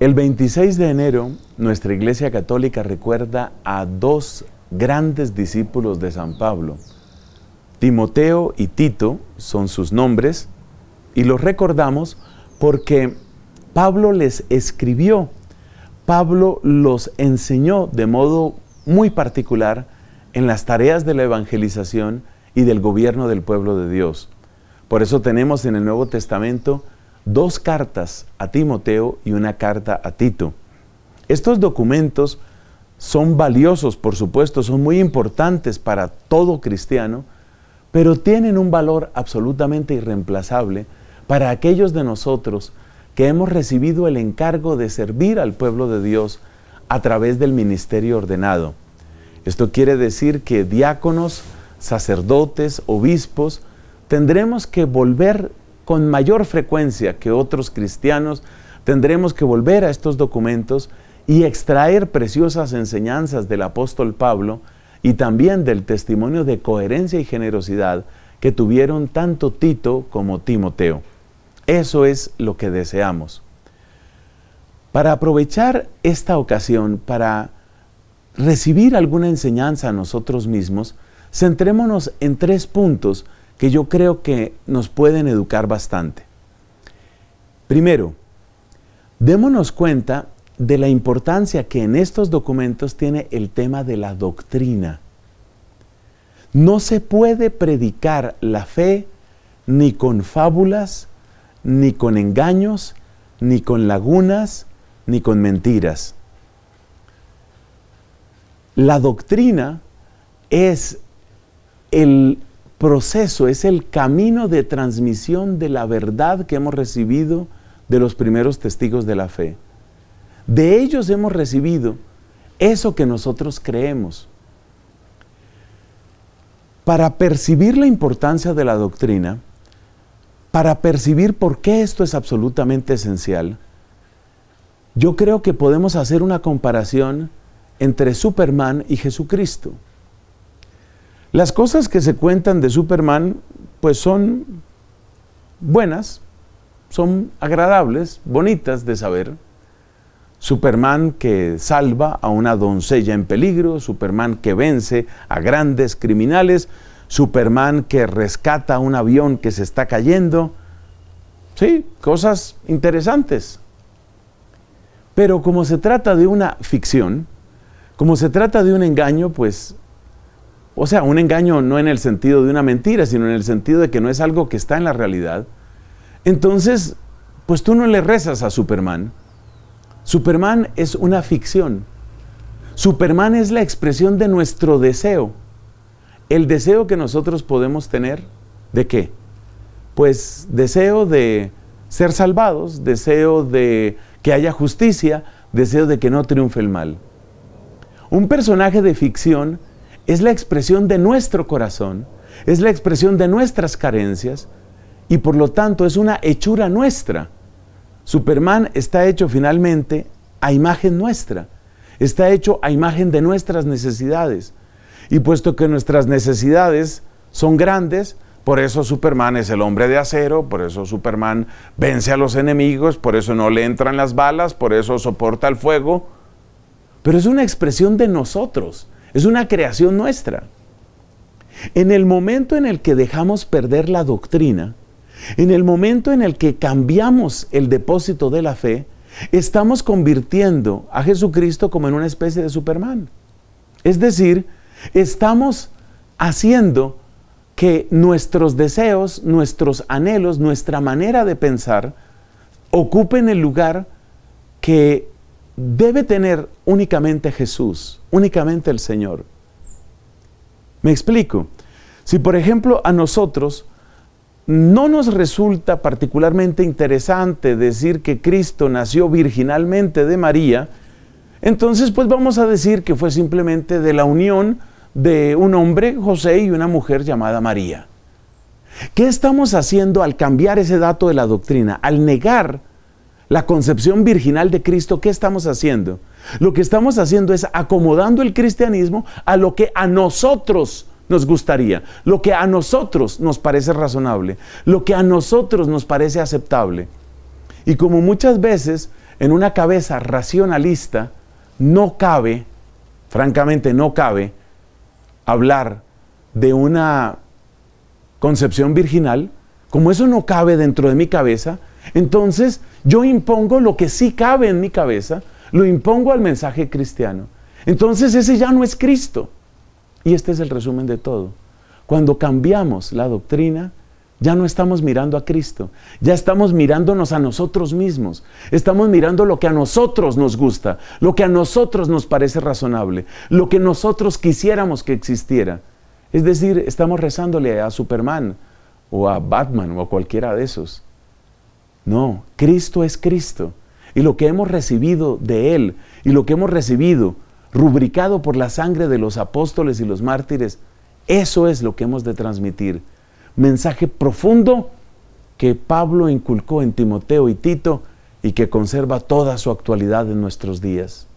El 26 de enero, nuestra Iglesia Católica recuerda a dos grandes discípulos de San Pablo. Timoteo y Tito son sus nombres y los recordamos porque Pablo les escribió, Pablo los enseñó de modo muy particular en las tareas de la evangelización y del gobierno del pueblo de Dios. Por eso tenemos en el Nuevo Testamento dos cartas a Timoteo y una carta a Tito. Estos documentos son valiosos, por supuesto, son muy importantes para todo cristiano, pero tienen un valor absolutamente irreemplazable para aquellos de nosotros que hemos recibido el encargo de servir al pueblo de Dios a través del ministerio ordenado. Esto quiere decir que diáconos, sacerdotes, obispos, tendremos que volver con mayor frecuencia que otros cristianos, tendremos que volver a estos documentos y extraer preciosas enseñanzas del apóstol Pablo y también del testimonio de coherencia y generosidad que tuvieron tanto Tito como Timoteo. Eso es lo que deseamos. Para aprovechar esta ocasión para recibir alguna enseñanza a nosotros mismos, centrémonos en tres puntos que yo creo que nos pueden educar bastante. Primero, démonos cuenta de la importancia que en estos documentos tiene el tema de la doctrina. No se puede predicar la fe ni con fábulas, ni con engaños, ni con lagunas, ni con mentiras. La doctrina es el proceso, es el camino de transmisión de la verdad que hemos recibido de los primeros testigos de la fe. De ellos hemos recibido eso que nosotros creemos. Para percibir la importancia de la doctrina, para percibir por qué esto es absolutamente esencial, yo creo que podemos hacer una comparación entre Superman y Jesucristo. Las cosas que se cuentan de Superman, pues son buenas, son agradables, bonitas de saber. Superman que salva a una doncella en peligro, Superman que vence a grandes criminales, Superman que rescata un avión que se está cayendo. Sí, cosas interesantes. Pero como se trata de una ficción, como se trata de un engaño, pues o sea, un engaño no en el sentido de una mentira, sino en el sentido de que no es algo que está en la realidad. Entonces, pues tú no le rezas a Superman. Superman es una ficción. Superman es la expresión de nuestro deseo. El deseo que nosotros podemos tener, ¿de qué? Pues deseo de ser salvados, deseo de que haya justicia, deseo de que no triunfe el mal. Un personaje de ficción es la expresión de nuestro corazón, es la expresión de nuestras carencias y por lo tanto es una hechura nuestra. Superman está hecho finalmente a imagen nuestra, está hecho a imagen de nuestras necesidades. Y puesto que nuestras necesidades son grandes, por eso Superman es el hombre de acero, por eso Superman vence a los enemigos, por eso no le entran las balas, por eso soporta el fuego. Pero es una expresión de nosotros, es una creación nuestra. En el momento en el que dejamos perder la doctrina, en el momento en el que cambiamos el depósito de la fe, estamos convirtiendo a Jesucristo como en una especie de Superman. Es decir, estamos haciendo que nuestros deseos, nuestros anhelos, nuestra manera de pensar ocupen el lugar que debe tener únicamente Jesús, únicamente el Señor. Me explico. Si por ejemplo a nosotros no nos resulta particularmente interesante decir que Cristo nació virginalmente de María, entonces pues vamos a decir que fue simplemente de la unión de un hombre, José, y una mujer llamada María. ¿Qué estamos haciendo al cambiar ese dato de la doctrina? Al negar la concepción virginal de Cristo, ¿qué estamos haciendo? Lo que estamos haciendo es acomodando el cristianismo a lo que a nosotros nos gustaría, lo que a nosotros nos parece razonable, lo que a nosotros nos parece aceptable. Y como muchas veces en una cabeza racionalista no cabe, francamente no cabe, hablar de una concepción virginal, como eso no cabe dentro de mi cabeza, entonces yo impongo lo que sí cabe en mi cabeza, lo impongo al mensaje cristiano. Entonces ese ya no es Cristo. Y este es el resumen de todo. Cuando cambiamos la doctrina, ya no estamos mirando a Cristo, ya estamos mirándonos a nosotros mismos, estamos mirando lo que a nosotros nos gusta, lo que a nosotros nos parece razonable, lo que nosotros quisiéramos que existiera. Es decir, estamos rezándole a Superman o a Batman o a cualquiera de esos. No, Cristo es Cristo. Y lo que hemos recibido de Él y lo que hemos recibido rubricado por la sangre de los apóstoles y los mártires, eso es lo que hemos de transmitir. Mensaje profundo que Pablo inculcó en Timoteo y Tito y que conserva toda su actualidad en nuestros días.